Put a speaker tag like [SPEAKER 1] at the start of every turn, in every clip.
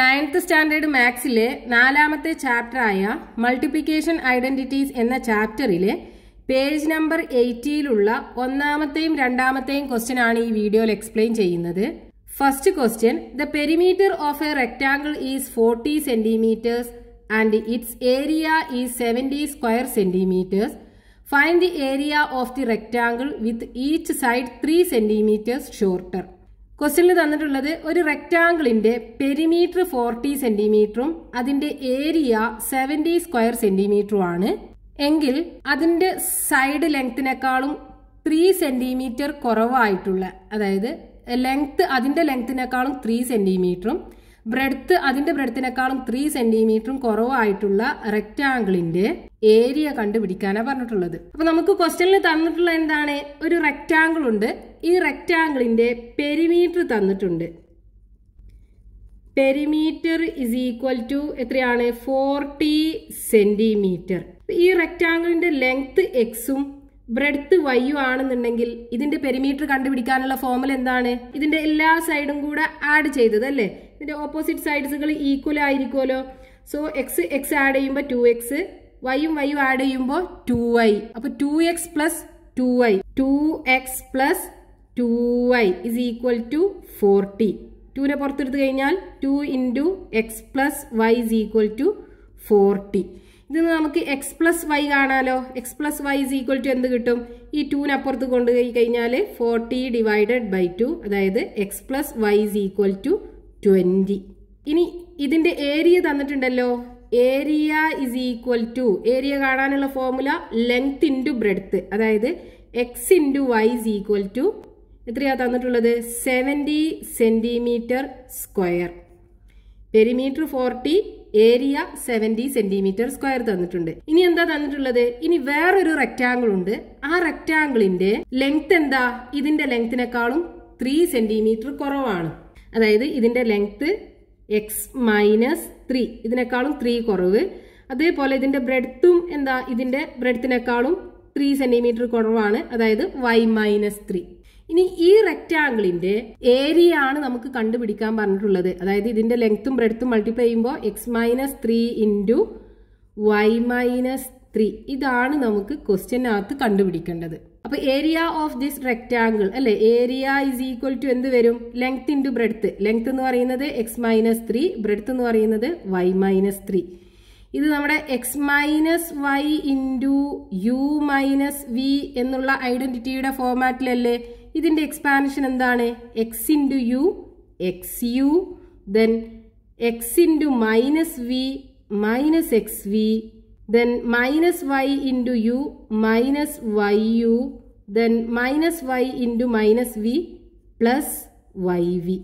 [SPEAKER 1] Ninth standard മാത്സിലെ നാലാമത്തെ ചാപ്റ്ററായ multiplication identities എന്ന ചാപ്റ്ററിലെ page number എയ്റ്റിയിലുള്ള ഒന്നാമത്തെയും രണ്ടാമത്തെയും ക്വസ്റ്റ്യൻ ആണ് ഈ വീഡിയോയിൽ എക്സ്പ്ലെയിൻ ചെയ്യുന്നത് first question the perimeter of a rectangle is forty centimetres and its area is seventy square centimetres find the area of the rectangle with each side three centimetres shorter ക്വസ്റ്റ്യനിൽ തന്നിട്ടുള്ളത് ഒരു റെക്റ്റാങ്കിളിന്റെ perimeter forty സെന്റിമീറ്ററും അതിന്റെ area seventy square സെന്റിമീറ്ററും ആണ് എങ്കിൽ അതിന്റെ side ലെങ്ത്തിനേക്കാളും three centimetre കുറവായിട്ടുള്ള അതായത് ലെങ്ത്ത് അതിന്റെ ലെങ്ത്തിനേക്കാളും ത്രീ സെന്റിമീറ്ററും ബ്രെഡ്ത്ത് അതിന്റെ ബ്രെഡ്ത്തിനേക്കാളും ത്രീ സെന്റിമീറ്ററും കുറവായിട്ടുള്ള റെക്റ്റാങ്കിളിന്റെ ഏരിയ കണ്ടുപിടിക്കാനാണ് പറഞ്ഞിട്ടുള്ളത് അപ്പോൾ നമുക്ക് ക്വസ്റ്റ്യനിൽ തന്നിട്ടുള്ള എന്താണ് ഒരു റെക്റ്റാങ്കിൾ ഉണ്ട് ഈ റെക്റ്റാങ്കിളിന്റെ പെരിമീറ്റർ തന്നിട്ടുണ്ട് പെരിമീറ്റർ ഇസ് ഈക്വൽ ടു എത്രയാണ് ഫോർട്ടി സെന്റിമീറ്റർ ഈ റെക്റ്റാങ്കിളിന്റെ ലെങ്ത് എക്സും ബ്രെഡ്ത്ത് വൈയു ആണെന്നുണ്ടെങ്കിൽ ഇതിന്റെ പെരിമീറ്റർ കണ്ടുപിടിക്കാനുള്ള ഫോമുല എന്താണ് ഇതിന്റെ എല്ലാ സൈഡും കൂടെ ആഡ് ചെയ്തത് അല്ലേ ഇതിന്റെ ഓപ്പോസിറ്റ് സൈഡ്സുകൾ ഈക്വൽ ആയിരിക്കുമല്ലോ സോ എക്സ് എക്സ് ആഡ് ചെയ്യുമ്പോൾ ടു എക്സ് വൈയും വൈയും ആഡ് ചെയ്യുമ്പോൾ ടു വൈ അപ്പൊ two x plus two y two x plus two y is equal to forty ടുവിനെ പുറത്തെടുത്ത് കഴിഞ്ഞാൽ two into x plus y is equal to forty ഇതിൽ നിന്ന് നമുക്ക് എക്സ് പ്ലസ് വൈ കാണാലോ x plus y is equal to എന്ത് കിട്ടും ഈ ടൂവിനപ്പുറത്ത് കൊണ്ടുപോയി കഴിഞ്ഞാൽ ഫോർട്ടി ഡിവൈഡഡ് ബൈ ടു അതായത് x plus y is equal to twenty ഇനി ഇതിൻ്റെ ഏരിയ തന്നിട്ടുണ്ടല്ലോ area is equal to area കാണാനുള്ള ഫോർമുല ലെങ്ത് ഇൻറ്റു ബ്രെഡ്ത്ത് അതായത് x into y is equal to എത്രയാണ് തന്നിട്ടുള്ളത് seventy centimetre square perimeter forty area seventy centimetre square തന്നിട്ടുണ്ട് ഇനി എന്താ തന്നിട്ടുള്ളത് ഇനി വേറൊരു റെക്റ്റാങ്കിൾ ഉണ്ട് ആ റെക്റ്റാങ്കിളിന്റെ ലെങ്ത് എന്താ ഇതിന്റെ ലെങ്ത്തിനേക്കാളും ത്രീ സെന്റിമീറ്റർ കുറവാണ് അതായത് ഇതിന്റെ ലെങ്ത് എക്സ് മൈനസ് ത്രീ ഇതിനേക്കാളും ത്രീ കുറവ് അതേപോലെ ഇതിന്റെ ബ്രെഡ്ത്തും എന്താ ഇതിന്റെ ബ്രെഡ്ത്തിനേക്കാളും ത്രീ സെന്റിമീറ്റർ കുറവാണ് അതായത് വൈ മൈനസ് ത്രീ ഇനി ഈ റെക്റ്റാംഗിളിന്റെ ഏരിയ ആണ് നമുക്ക് കണ്ടുപിടിക്കാൻ പറഞ്ഞിട്ടുള്ളത് അതായത് ഇതിന്റെ ലെങ്ത്തും ബ്രെഡ്ത്തും മൾട്ടിപ്ലൈ ചെയ്യുമ്പോൾ x minus three into y minus three ഇതാണ് നമുക്ക് ക്വസ്റ്റ്യനകത്ത് കണ്ടുപിടിക്കേണ്ടത് അപ്പൊ ഏരിയ ഓഫ് ദിസ് റെക്റ്റാങ്കിൾ അല്ലെ ഏരിയ ഇസ് ഈക്വൽ ടു എന്ത് വരും length into breadth length എന്ന് പറയുന്നത് എക്സ് മൈനസ് ത്രീ ബ്രെഡ്ത്ത് എന്ന് പറയുന്നത് വൈ മൈനസ് ത്രീ ഇത് നമ്മുടെ x minus y into u minus v എന്നുള്ള ഐഡന്റിറ്റിയുടെ ഫോർമാറ്റിലല്ലേ ഇതിന്റെ എക്സ്പാൻഷൻ എന്താണ് x into u x u then x into minus v minus x v then minus y into u minus y u then minus y into minus v plus y v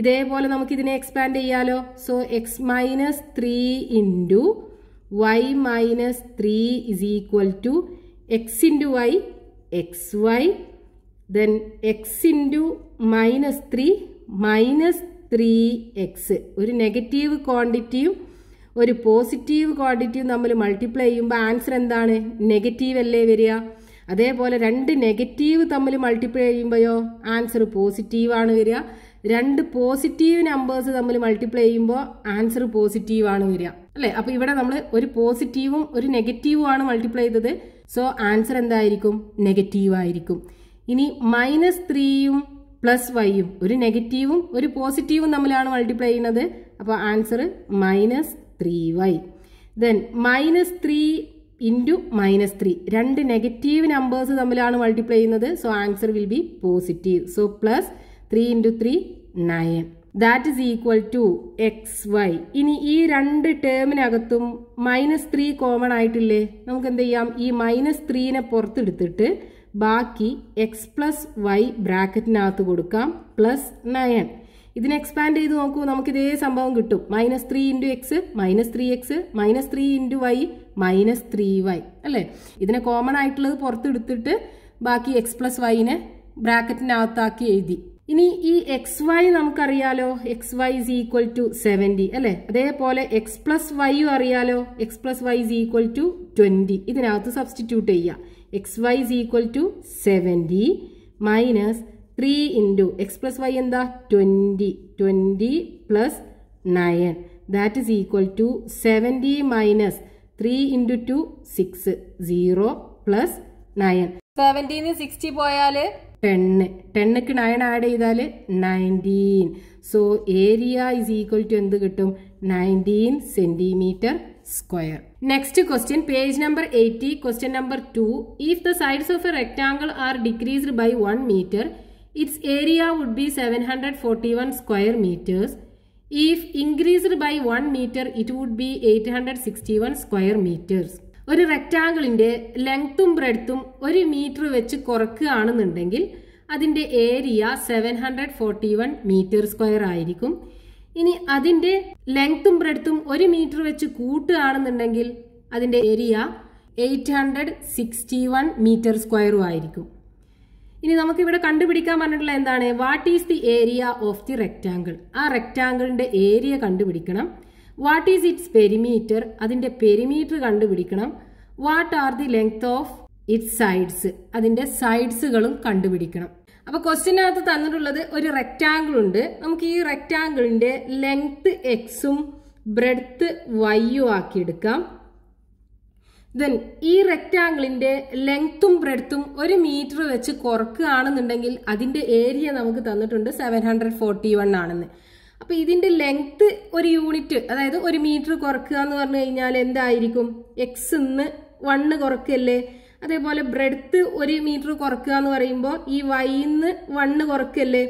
[SPEAKER 1] ഇതേപോലെ നമുക്കിതിനെ expand ചെയ്യാലോ so x minus three into y minus three is equal to x into y x y then x into minus three minus three x ഒരു negative ക്വാണ്ടിറ്റിയും ഒരു positive ക്വാണ്ടിറ്റിയും നമ്മൾ multiply ചെയ്യുമ്പോൾ answer എന്താണ് negative അല്ലേ വരിക അതേപോലെ രണ്ട് നെഗറ്റീവ് തമ്മിൽ മൾട്ടിപ്ലൈ ചെയ്യുമ്പോഴോ ആൻസർ ആണ് വരിക രണ്ട് പോസിറ്റീവ് നമ്പേഴ്സ് തമ്മിൽ മൾട്ടിപ്ലൈ ചെയ്യുമ്പോൾ ആൻസർ ആണ് വരിക അല്ലേ അപ്പോൾ ഇവിടെ നമ്മൾ ഒരു പോസിറ്റീവും ഒരു നെഗറ്റീവും ആണ് മൾട്ടിപ്ലൈ ചെയ്തത് സോ ആൻസർ എന്തായിരിക്കും നെഗറ്റീവ് ആയിരിക്കും ഇനി മൈനസ് ത്രീയും പ്ലസ് വൈയും ഒരു നെഗറ്റീവും ഒരു പോസിറ്റീവും തമ്മിലാണ് മൾട്ടിപ്ലൈ ചെയ്യുന്നത് അപ്പോൾ answer minus three y then minus three into minus three രണ്ട് നെഗറ്റീവ് നമ്പേഴ്സ് തമ്മിലാണ് മൾട്ടിപ്ലൈ ചെയ്യുന്നത് so answer will be positive so plus three into three nine that is equal to x y ഇനി ഈ രണ്ട് ടേമിനകത്തും minus three common ആയിട്ടില്ലേ നമുക്ക് എന്ത് ചെയ്യാം ഈ മൈനസ് ത്രീനെ പുറത്തെടുത്തിട്ട് ബാക്കി എക്സ് പ്ലസ് വൈ ബ്രാക്കറ്റിനകത്ത് കൊടുക്കാം പ്ലസ് നയൻ ഇതിനെ എക്സ്പാൻഡ് ചെയ്ത് നോക്കൂ നമുക്ക് ഇതേ സംഭവം കിട്ടും minus three into x minus three x minus three into y minus three y അല്ലേ ഇതിനെ കോമൺ ആയിട്ടുള്ളത് പുറത്തെടുത്തിട്ട് ബാക്കി എക്സ് പ്ലസ് വൈനെ ബ്രാക്കറ്റിൻ്റെ അകത്താക്കി എഴുതി ഇനി ഈ എക്സ് വൈ നമുക്കറിയാലോ x y is equal to seventy അല്ലേ അതേപോലെ എക്സ് പ്ലസ് വൈയും അറിയാലോ x plus y is equal to twenty ഇതിനകത്ത് സബ്സ്റ്റിറ്റ്യൂട്ട് ചെയ്യുക x y is equal to seventy minus three into x plus y എന്താ twenty twenty plus nine that is equal to seventy minus three into two six zero plus nine സെവൻറ്റീന് sixty പോയാൽ ten ടെണ്ണക്ക് nine add ചെയ്താൽ nineteen so area is equal to എന്ത് കിട്ടും nineteen centimetre square next question page number eighty question number two if the sides of a rectangle are decreased by one metre its area would be 741 square meters. If increased by 1 meter, it would be 861 square meters. ഒരു റെക്റ്റാങ്കിളിൻ്റെ ലെങ്ത്തും ബ്രെഡ്ത്തും ഒരു metre വെച്ച് കുറക്കുകയാണെന്നുണ്ടെങ്കിൽ അതിൻ്റെ area seven hundred forty one metre square ആയിരിക്കും ഇനി അതിൻ്റെ ലെങ്ത്തും ബ്രെഡ്ത്തും ഒരു മീറ്റർ വെച്ച് കൂട്ടുകയാണെന്നുണ്ടെങ്കിൽ അതിൻ്റെ area eight hundred sixty one metre സ്ക്വയറും ആയിരിക്കും ഇനി നമുക്കിവിടെ കണ്ടുപിടിക്കാൻ പറഞ്ഞിട്ടുള്ള എന്താണ് what is the area of the rectangle ആ റെക്റ്റാങ്കിളിൻ്റെ ഏരിയ കണ്ടുപിടിക്കണം വാട്ട് ഈസ് ഇറ്റ്സ് പെരിമീറ്റർ അതിൻ്റെ പെരിമീറ്റർ കണ്ടുപിടിക്കണം what are the length of its sides അതിൻ്റെ സൈഡ്സുകളും കണ്ടുപിടിക്കണം അപ്പോൾ ക്വസ്റ്റിനകത്ത് തന്നിട്ടുള്ളത് ഒരു റെക്റ്റാങ്കിൾ ഉണ്ട് നമുക്ക് ഈ റെക്റ്റാങ്കിളിന്റെ ലെങ്ത് എക്സും ബ്രെഡ്ത്ത് വൈയും എടുക്കാം ദെൻ ഈ റെക്റ്റാങ്കിളിന്റെ ലെങ്ത്തും ബ്രെഡ്ത്തും ഒരു മീറ്റർ വെച്ച് കുറക്കുകയാണെന്നുണ്ടെങ്കിൽ അതിന്റെ ഏരിയ നമുക്ക് തന്നിട്ടുണ്ട് സെവൻ ഹൺഡ്രഡ് ഫോർട്ടി വൺ ആണെന്ന് അപ്പൊ ഇതിന്റെ ലെങ്ത്ത് ഒരു യൂണിറ്റ് അതായത് ഒരു മീറ്റർ കുറക്കുക എന്ന് പറഞ്ഞു കഴിഞ്ഞാൽ എന്തായിരിക്കും എക്സ് ഇന്ന് വണ്ണ് കുറക്കല്ലേ അതേപോലെ ബ്രെഡ്ത്ത് ഒരു മീറ്റർ കുറക്കുക എന്ന് പറയുമ്പോൾ ഈ വൈന്ന് വണ്ണ് കുറക്കല്ലേ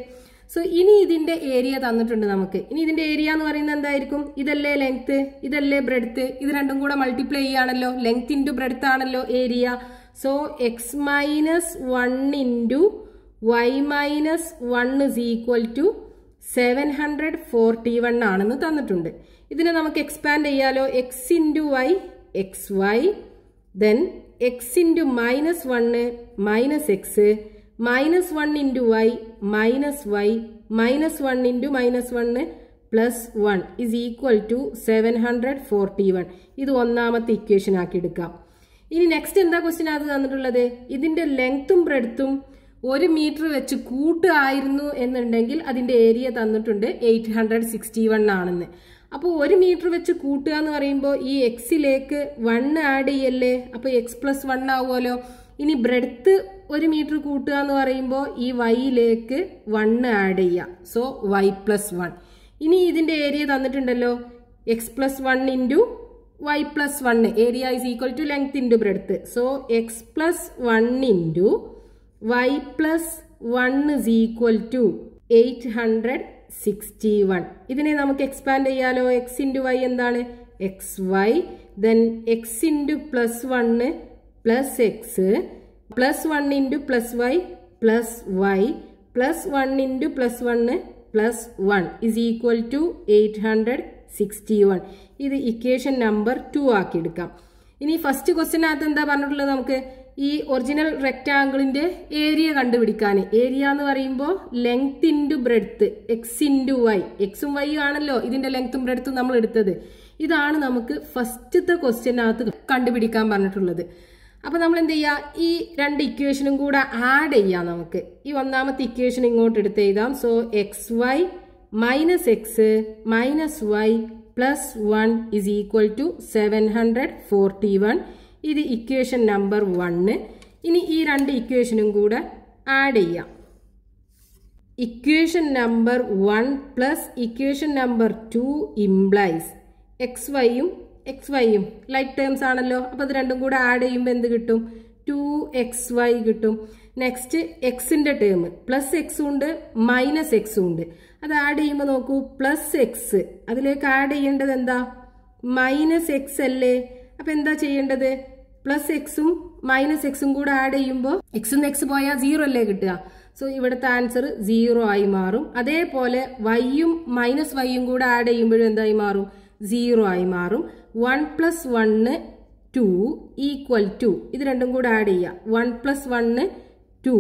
[SPEAKER 1] സോ ഇനി ഇതിൻ്റെ ഏരിയ തന്നിട്ടുണ്ട് നമുക്ക് ഇനി ഇതിൻ്റെ ഏരിയ എന്ന് പറയുന്നത് എന്തായിരിക്കും ഇതല്ലേ ലെങ്ത്ത് ഇതല്ലേ ബ്രെഡ്ത്ത് ഇത് രണ്ടും കൂടെ മൾട്ടിപ്ലൈ ചെയ്യുകയാണല്ലോ ലെങ്ത് ഇൻറ്റു ബ്രെഡ്ത്ത് ആണല്ലോ area so x minus one into y minus one is equal to seven hundred forty one ആണെന്ന് തന്നിട്ടുണ്ട് ഇതിനെ നമുക്ക് എക്സ്പാൻഡ് ചെയ്യാലോ x into y x y then x into minus one minus x minus one into y minus y minus one into minus one plus one is equal to seven hundred forty one ഇത് ഒന്നാമത്തെ equation ആക്കി എടുക്കാം ഇനി next എന്താ question അത് തന്നിട്ടുള്ളത് ഇതിൻ്റെ ലെങ്ത്തും ബ്രെഡ്ത്തും ഒരു മീറ്റർ വെച്ച് കൂട്ടായിരുന്നു എന്നുണ്ടെങ്കിൽ അതിൻ്റെ ഏരിയ തന്നിട്ടുണ്ട് എയ്റ്റ് ഹൺഡ്രഡ് സിക്സ്റ്റി വൺ ആണെന്ന് അപ്പോൾ ഒരു മീറ്റർ വെച്ച് കൂട്ടുക എന്ന് പറയുമ്പോൾ ഈ എക്സിലേക്ക് വൺ ആഡ് ചെയ്യല്ലേ അപ്പോൾ എക്സ് പ്ലസ് വൺ ആവുമല്ലോ ഇനി ബ്രെഡ്ത്ത് ഒരു മീറ്റർ കൂട്ടുക എന്ന് പറയുമ്പോൾ ഈ വൈയിലേക്ക് വൺ ആഡ് ചെയ്യാം സോ വൈ പ്ലസ് വൺ ഇനി ഇതിൻ്റെ ഏരിയ തന്നിട്ടുണ്ടല്ലോ x plus one into y plus one area is equal to length into breadth so x plus one into y plus one is equal to eight hundred sixty one ഇതിനെ നമുക്ക് expand ചെയ്യാലോ x into y എന്താണ് x y then x into plus one plus x plus one into plus y plus y plus one into plus one plus one is equal to eight hundred sixty one ഇത് equation number two ആക്കി എടുക്കാം ഇനി first ക്വസ്റ്റിനകത്ത് എന്താ പറഞ്ഞിട്ടുള്ളത് നമുക്ക് ഈ original റെക്റ്റാങ്കിളിൻ്റെ ഏരിയ കണ്ടുപിടിക്കാൻ ഏരിയ എന്ന് പറയുമ്പോൾ length into breadth x into y എക്സും വൈ ആണല്ലോ ഇതിൻ്റെ ലെങ്ത്തും ബ്രെഡ്ത്തും നമ്മൾ എടുത്തത് ഇതാണ് നമുക്ക് ഫസ്റ്റത്തെ ക്വസ്റ്റ്യനകത്ത് കണ്ടുപിടിക്കാൻ പറഞ്ഞിട്ടുള്ളത് അപ്പോൾ നമ്മൾ എന്ത് ചെയ്യുക ഈ രണ്ട് ഇക്വേഷനും കൂടെ ആഡ് ചെയ്യാം നമുക്ക് ഈ ഒന്നാമത്തെ ഇക്വേഷൻ ഇങ്ങോട്ട് എടുത്ത് എഴുതാം so x y minus x minus y plus one is equal to seven hundred forty one ഇത് ഇക്വേഷൻ നമ്പർ വണ്ണ് ഇനി ഈ രണ്ട് ഇക്വേഷനും കൂടെ ആഡ് ചെയ്യാം equation number one plus equation number two implies x വൈയും എക്സ് വൈയും ലൈക്ക് ടേംസ് ആണല്ലോ അപ്പോൾ അത് രണ്ടും കൂടെ ആഡ് ചെയ്യുമ്പോൾ എന്ത് കിട്ടും ടു എക്സ് വൈ കിട്ടും നെക്സ്റ്റ് എക്സിൻ്റെ ടേം പ്ലസ് എക്സും ഉണ്ട് മൈനസ് എക്സും ഉണ്ട് അത് ആഡ് ചെയ്യുമ്പോൾ നോക്കൂ പ്ലസ് എക്സ് അതിലേക്ക് ആഡ് ചെയ്യേണ്ടത് എന്താ മൈനസ് എക്സ് അല്ലേ അപ്പം എന്താ ചെയ്യേണ്ടത് പ്ലസ് എക്സും മൈനസ് എക്സും കൂടെ ആഡ് ചെയ്യുമ്പോൾ എക്സും എക്സ് പോയാൽ സീറോ അല്ലേ കിട്ടുക സോ ഇവിടുത്തെ ആൻസർ സീറോ ആയി മാറും അതേപോലെ വൈയും മൈനസ് വൈയും കൂടെ ആഡ് ചെയ്യുമ്പോഴും എന്തായി മാറും സീറോ ആയി മാറും one plus one two equal to ഇത് രണ്ടും കൂടെ ആഡ് ചെയ്യുക one plus one two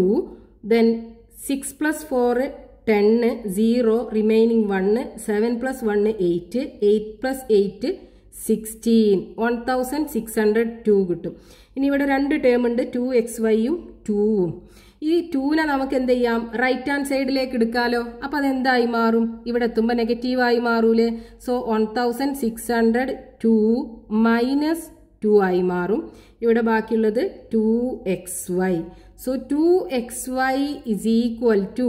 [SPEAKER 1] then six plus four ten zero remaining one seven plus one eight eight plus eight sixteen one thousand six hundred two കിട്ടും ഇനി ഇവിടെ രണ്ട് term ഉണ്ട് to x വൈയും ടൂവും ഈ ടൂനെ നമുക്ക് എന്ത് ചെയ്യാം റൈറ്റ് ഹാൻഡ് സൈഡിലേക്ക് എടുക്കാമല്ലോ അപ്പം അതെന്തായി മാറും ഇവിടെ എത്തുമ്പോൾ നെഗറ്റീവായി മാറൂലേ so one thousand six hundred two minus two ആയി മാറും ഇവിടെ ബാക്കിയുള്ളത് two x y so two x y is equal to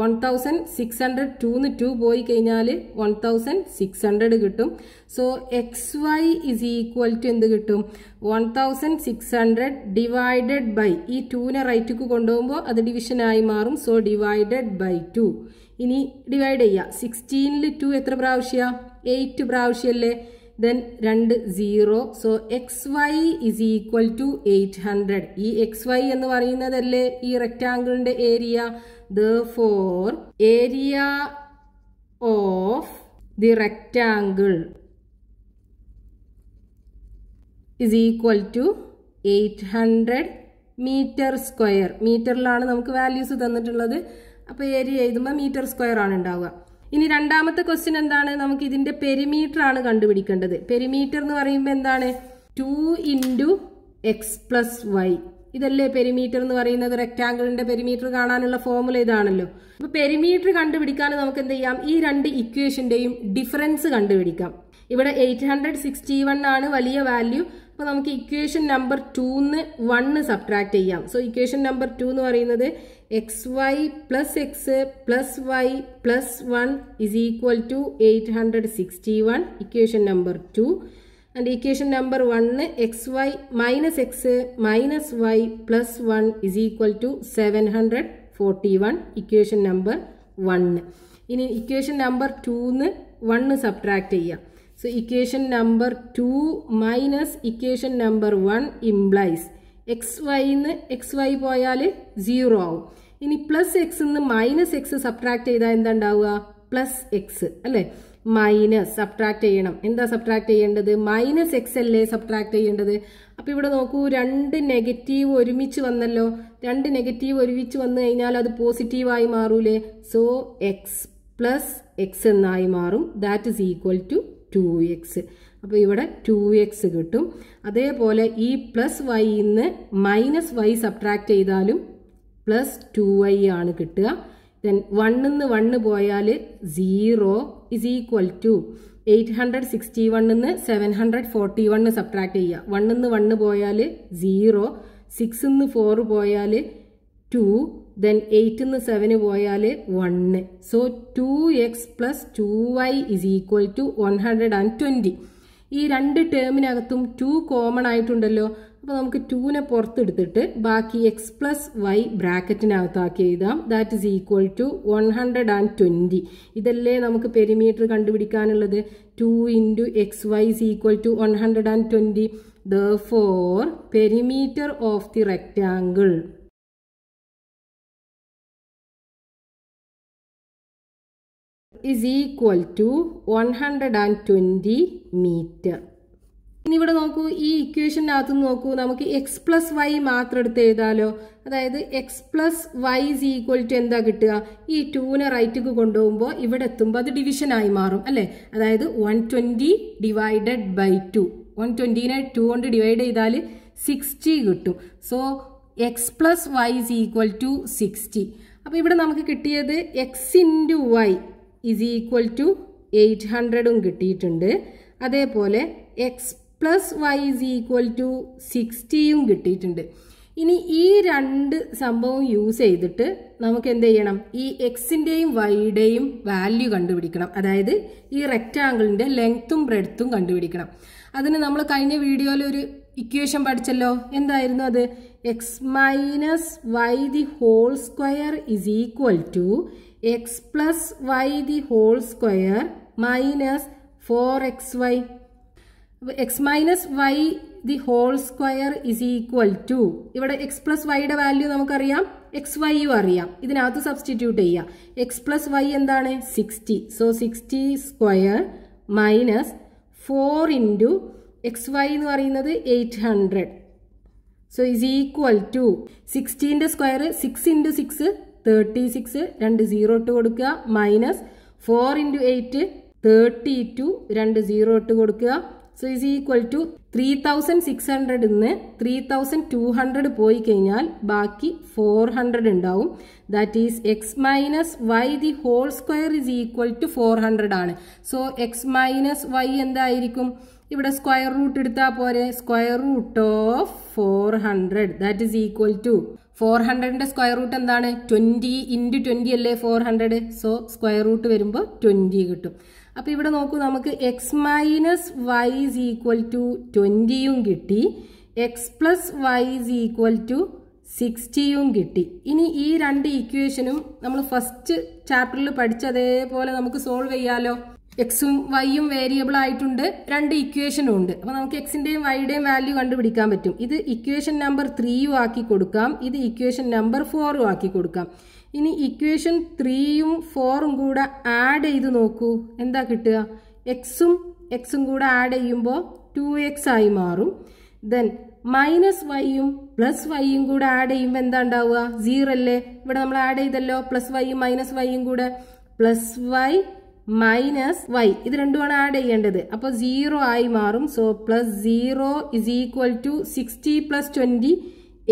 [SPEAKER 1] one thousand six hundred ടൂന്ന് ടു പോയി കഴിഞ്ഞാൽ വൺ തൗസൻഡ് സിക്സ് ഹൺഡ്രഡ് കിട്ടും so x y is equal to എന്ത് കിട്ടും one thousand six hundred divided by ഈ ടൂവിനെ റൈറ്റിക്ക് കൊണ്ടുപോകുമ്പോൾ അത് ഡിവിഷനായി മാറും സോ ഡിവൈഡഡ് ബൈ ടു ഇനി ഡിവൈഡ് ചെയ്യുക സിക്സ്റ്റീനിൽ ടു എത്ര പ്രാവശ്യമാണ് എയ്റ്റ് പ്രാവശ്യമല്ലേ ദെൻ രണ്ട് zero so x y is equal to eight hundred ഈ എക്സ് വൈ എന്ന് പറയുന്നതല്ലേ ഈ റെക്റ്റാങ്കിളിൻ്റെ area Therefore, area of the rectangle is equal to 800 metre square മീറ്ററിലാണ് നമുക്ക് വാല്യൂസ് തന്നിട്ടുള്ളത് അപ്പോൾ ഏരിയ എഴുതുമ്പോൾ മീറ്റർ സ്ക്വയർ ആണ് ഉണ്ടാവുക ഇനി രണ്ടാമത്തെ ക്വസ്റ്റ്യൻ എന്താണ് നമുക്ക് ഇതിൻ്റെ പെരിമീറ്റർ ആണ് കണ്ടുപിടിക്കേണ്ടത് പെരിമീറ്റർ എന്ന് പറയുമ്പോൾ എന്താണ് two into x plus y ഇതല്ലേ പെരിമീറ്റർ എന്ന് പറയുന്നത് റെക്റ്റാങ്കിളിന്റെ പെരിമീറ്റർ കാണാനുള്ള ഫോമുല ഇതാണല്ലോ അപ്പൊ പെരിമീറ്റർ കണ്ടുപിടിക്കാൻ നമുക്ക് എന്ത് ചെയ്യാം ഈ രണ്ട് ഇക്വേഷന്റെയും ഡിഫറൻസ് കണ്ടുപിടിക്കാം ഇവിടെ എയ്റ്റ് ഹൺഡ്രഡ് സിക്സ്റ്റി വൺ ആണ് വലിയ വാല്യൂ അപ്പോൾ നമുക്ക് ഇക്വേഷൻ നമ്പർ ടൂന്ന് വണ്ണ് സബ്ട്രാക്ട് ചെയ്യാം സോ ഇക്വേഷൻ നമ്പർ ടു എന്ന് പറയുന്നത് x y plus x plus y plus one is equal to eight hundred sixty one equation number two and equation number one x y minus x minus y plus one is equal to seven hundred forty one equation number one ഇനി equation number ടൂന്ന് one subtract ചെയ്യാം so equation number two minus equation number one implies x വൈന്ന് x y പോയാൽ zero ആവും ഇനി plus x നിന്ന് minus x subtract ചെയ്താൽ എന്താ ഉണ്ടാവുക പ്ലസ് എക്സ് അല്ലേ മൈനസ് സബ്ട്രാക്ട് ചെയ്യണം എന്താ സബ്ട്രാക്ട് ചെയ്യേണ്ടത് മൈനസ് എക്സ് അല്ലേ സബ്ട്രാക്ട് ചെയ്യേണ്ടത് അപ്പോൾ ഇവിടെ നോക്കൂ രണ്ട് നെഗറ്റീവ് ഒരുമിച്ച് വന്നല്ലോ രണ്ട് നെഗറ്റീവ് ഒരുമിച്ച് വന്നു കഴിഞ്ഞാൽ അത് പോസിറ്റീവായി മാറൂലേ സോ എക്സ് പ്ലസ് എക്സ് എന്നായി മാറും that is equal to two x അപ്പോൾ ഇവിടെ ടു എക്സ് കിട്ടും അതേപോലെ ഈ പ്ലസ് വൈന്ന് മൈനസ് വൈ സബ്ട്രാക്ട് ചെയ്താലും പ്ലസ് ടു വൈ ആണ് കിട്ടുക ദെൻ വണ്ണിൽ നിന്ന് വണ്ണ് പോയാൽ zero is equal to eight hundred sixty വണ്ണിൽ നിന്ന് seven hundred forty one subtract ചെയ്യുക വണ്ണിൽ നിന്ന് വണ്ണ് പോയാൽ സീറോ സിക്സ് നിന്ന് ഫോർ പോയാൽ ടു ദെൻ എയ്റ്റിൽ നിന്ന് സെവന് പോയാൽ one so two x plus two y is equal to one hundred and twenty ഈ രണ്ട് ടേമിനകത്തും ടു കോമൺ ആയിട്ടുണ്ടല്ലോ അപ്പോൾ നമുക്ക് ടൂവിനെ പുറത്തെടുത്തിട്ട് ബാക്കി എക്സ് പ്ലസ് വൈ ബ്രാക്കറ്റിനകത്താക്കി എഴുതാം that is equal to one hundred and twenty ഇതല്ലേ നമുക്ക് പെരിമീറ്റർ കണ്ടുപിടിക്കാനുള്ളത് two into x y is equal to one hundred and twenty therefore perimeter of the rectangle is equal to one hundred and twenty metre ഇനി ഇവിടെ നോക്കൂ ഈ ഇക്വേഷനകത്ത് നോക്കൂ നമുക്ക് x plus Y മാത്രം എടുത്ത് എഴുതാലോ അതായത് x plus y is equal to എന്താ കിട്ടുക ഈ ടൂനെ റൈറ്റിക്ക് കൊണ്ടുപോകുമ്പോൾ ഇവിടെ എത്തുമ്പോൾ അത് ഡിവിഷനായി മാറും അല്ലേ അതായത് one twenty divided by two one ട്വൻറ്റീനെ ടു കൊണ്ട് ഡിവൈഡ് ചെയ്താൽ സിക്സ്റ്റി കിട്ടും so x plus y is equal to sixty അപ്പോൾ ഇവിടെ നമുക്ക് കിട്ടിയത് x into y is equal to eight ഹൺഡ്രഡും കിട്ടിയിട്ടുണ്ട് അതേപോലെ x plus y is equal to സിക്സ്റ്റിയും കിട്ടിയിട്ടുണ്ട് ഇനി ഈ രണ്ട് സംഭവം യൂസ് ചെയ്തിട്ട് നമുക്ക് എന്ത് ചെയ്യണം ഈ എക്സിൻ്റെയും വൈയുടെയും വാല്യൂ കണ്ടുപിടിക്കണം അതായത് ഈ റെക്റ്റാങ്കിളിൻ്റെ ലെങ്ത്തും ബ്രെഡ്ത്തും കണ്ടുപിടിക്കണം അതിന് നമ്മൾ കഴിഞ്ഞ വീഡിയോയിൽ ഒരു ഇക്വേഷൻ പഠിച്ചല്ലോ എന്തായിരുന്നു അത് x minus y the whole square is equal to x plus y the whole square minus four x y x minus y the whole square is equal to ഇവിടെ എക്സ് പ്ലസ് വൈയുടെ value നമുക്കറിയാം x വൈയും അറിയാം ഇതിനകത്ത് substitute ചെയ്യാം x plus y എന്താണ് sixty so sixty square minus four into x y എന്ന് പറയുന്നത് eight hundred so is equal to സിക്സ്റ്റീൻ്റെ square six into six thirty six രണ്ട് സീറോ ഇട്ട് കൊടുക്കുക minus four into eight thirty two രണ്ട് zero ഇട്ട് കൊടുക്കുക so is equal to three thousand six hundred ഇന്ന് ത്രീ തൗസൻഡ് ടു ഹൺഡ്രഡ് പോയി കഴിഞ്ഞാൽ ബാക്കി ഫോർ ഹൺഡ്രഡ് ഉണ്ടാവും that is x minus y the whole square is equal to four hundred ആണ് so x minus y എന്തായിരിക്കും ഇവിടെ square root എടുത്താൽ പോരെ square root of four hundred that is equal to four ഹൺഡ്രഡിന്റെ square root എന്താണ് twenty into twenty അല്ലേ four hundred so square root വരുമ്പോൾ twenty കിട്ടും അപ്പോൾ ഇവിടെ നോക്കൂ നമുക്ക് x minus y is equal to ട്വൻറ്റിയും കിട്ടി x plus y is equal to സിക്സ്റ്റിയും കിട്ടി ഇനി ഈ രണ്ട് ഇക്വേഷനും നമ്മൾ ഫസ്റ്റ് ചാപ്റ്ററിൽ പഠിച്ചതേപോലെ നമുക്ക് സോൾവ് ചെയ്യാലോ എക്സും വൈയും വേരിയബിൾ ആയിട്ടുണ്ട് രണ്ട് ഇക്വേഷനും ഉണ്ട് അപ്പോൾ നമുക്ക് എക്സിൻ്റെയും വൈയുടെയും വാല്യൂ കണ്ടുപിടിക്കാൻ പറ്റും ഇത് ഇക്വേഷൻ നമ്പർ ത്രീയും ആക്കി കൊടുക്കാം ഇത് ഇക്വേഷൻ നമ്പർ ഫോറും ആക്കി കൊടുക്കാം ഇനി ഇക്വേഷൻ ത്രീയും ഫോറും കൂടെ ആഡ് ചെയ്ത് നോക്കൂ എന്താ കിട്ടുക എക്സും എക്സും കൂടെ ആഡ് ചെയ്യുമ്പോൾ ടു എക്സ് ആയി മാറും ദെൻ മൈനസ് വൈയും പ്ലസ് വൈയും കൂടെ ആഡ് ചെയ്യുമ്പോൾ എന്താ ഉണ്ടാവുക സീറോ അല്ലേ ഇവിടെ നമ്മൾ ആഡ് ചെയ്തല്ലോ പ്ലസ് വൈയും മൈനസ് വൈയും കൂടെ പ്ലസ് വൈ മൈനസ് വൈ ഇത് രണ്ടുമാണ് ആഡ് ചെയ്യേണ്ടത് അപ്പോൾ സീറോ ആയി മാറും so plus zero is equal to sixty plus twenty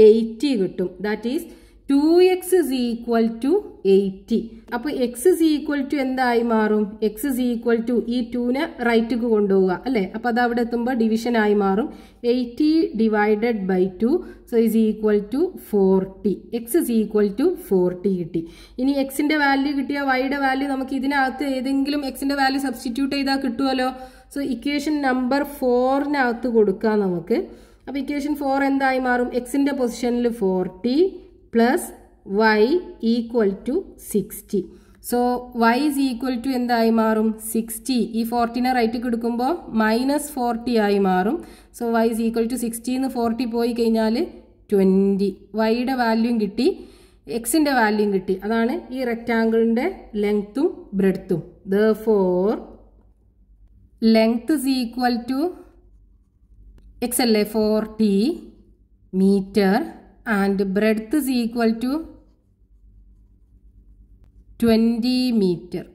[SPEAKER 1] eighty കിട്ടും that is two x is equal to eighty അപ്പൊ എക്സ് ഇസ് ഈക്വൽ ടു എന്തായി മാറും എക്സ് ഇസ് ഈക്വൽ ടു ഈ ടൂനെ റൈറ്റിക്ക് കൊണ്ടുപോവുക അല്ലേ അപ്പൊ അത് അവിടെ എത്തുമ്പോൾ ഡിവിഷൻ ആയി മാറും eighty divided by two so is equal to forty x is equal to forty കിട്ടി ഇനി എക്സിന്റെ വാല്യൂ കിട്ടിയ വൈയുടെ വാല്യൂ നമുക്ക് ഇതിനകത്ത് ഏതെങ്കിലും എക്സിന്റെ വാല്യൂ സബ്സ്റ്റിറ്റ്യൂട്ട് ചെയ്താൽ കിട്ടുമല്ലോ സോ ഇക്വേഷൻ നമ്പർ ഫോറിനകത്ത് കൊടുക്കാം നമുക്ക് അപ്പൊ ഇക്വേഷൻ ഫോർ എന്തായി മാറും എക്സിന്റെ പൊസിഷനിൽ forty plus y equal to sixty so y is equal to എന്തായി മാറും സിക്സ്റ്റി ഈ ഫോർട്ടീനെ റൈറ്റ് കൊടുക്കുമ്പോൾ മൈനസ് ഫോർട്ടി ആയി മാറും so y is equal to sixty എന്ന് ഫോർട്ടി പോയി കഴിഞ്ഞാൽ ട്വൻറ്റി വൈയുടെ വാല്യൂം കിട്ടി എക്സിൻ്റെ വാല്യൂം കിട്ടി അതാണ് ഈ റെക്റ്റാങ്കിളിൻ്റെ ലെങ്ത്തും ബ്രെഡ്ത്തും therefore length is equal to x അല്ലേ forty metre and breadth is equal to 20 meter.